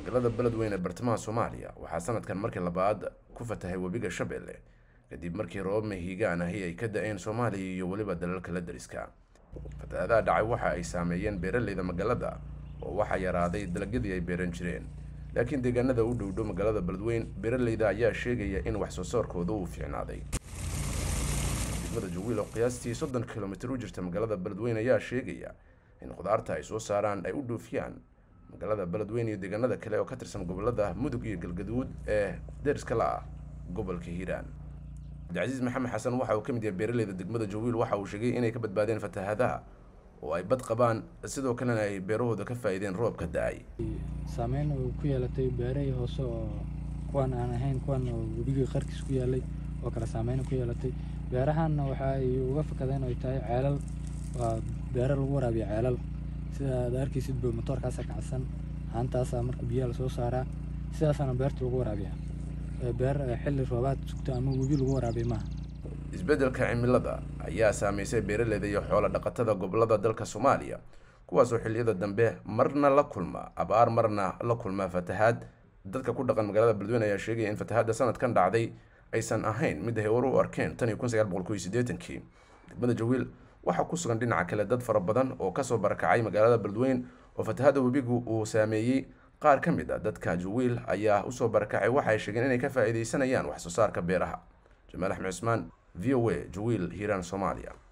magaalada beledweyne ee bartamaha soomaaliya waxaa sanadkan markii labaad ku fatahay webiga shabeelle kadib markii roob mahiigaan ahi ay ka da-een soomaaliya iyo weliba dalalka la deriska fatahadaha dhacay waxa ay saameeyeen beeralayda magaalada oo waxaa yaraaday dalagyadii ay beeran jireen laakiin deegaanada u dhowdho magaalada beledweyne beeraleyda ayaa sheegaya in wax soo saarkooda uu fiicnaaday degmada jawiil oo qiyaastii soddon kilomitr u jirta magaalada beledweyn ayaa sheegaya in khudaarta ay soo saaraan ay u dhoofiyaan magaalada beledweyn iyo deegaanada kale oo ka tirsan gobolada mudug iyo galgaduud ee deriska la-ah gobolka hiiraan cabdicasiis maxamed xasan waxa uu ka mid yahay beeraleyda degmada jawiil waxa uu sheegay inay ka badbaadeen fatahaadaha oo ay bad qabaan sidoo kalena ay beerahooda ka faa'iideen roobka da-ay saameyn uu ku yeelatay beerahii hoose oo kuwaan aan ahayn kuwaan oo webigii qarkiis ku yaalay oo kale saameyn ku yeelatay beerahaanna waxa ay uga fakadeen ay tahay ceelal waa beero lagu waraabiya ceelal sida aad arkaysid bo matoorkaasa kacsan haantaasaa marka biyaha lasoo saaraa sidaasaana beerta lagu waraabiyaa beer xilli roobaad sugta ama webi lagu waraabiya maaha isbeddelka cimilada ayaa saamaysay beeraleyda iyo xoola dhaqatada gobollada dalka soomaaliya kuwaasoo xilliyada dambe marna la kulma abaar marna la kulma fatahaad dadka ku dhaqan magaalada beledweyne ayaa sheegaya in fatahaadda sanadkan dhacday aysan ahayn mid heewar u arkeen tan iyo kun sagaal boqol kow iyo degmada jawiil waxaa ku sugan dhinaca kale dad fara badan oo kasoo barakacay magaalada beledweyn oo fatahada webigu uu saameeyey qaar ka mid a ah dadka juwiil ayaa usoo barakacay waxaay sheegeen inay ka faa'iidaysanayaan waxsoo saarka beeraha jamaal axmed cusmaan v o a juwiil hiiraan soomaaliya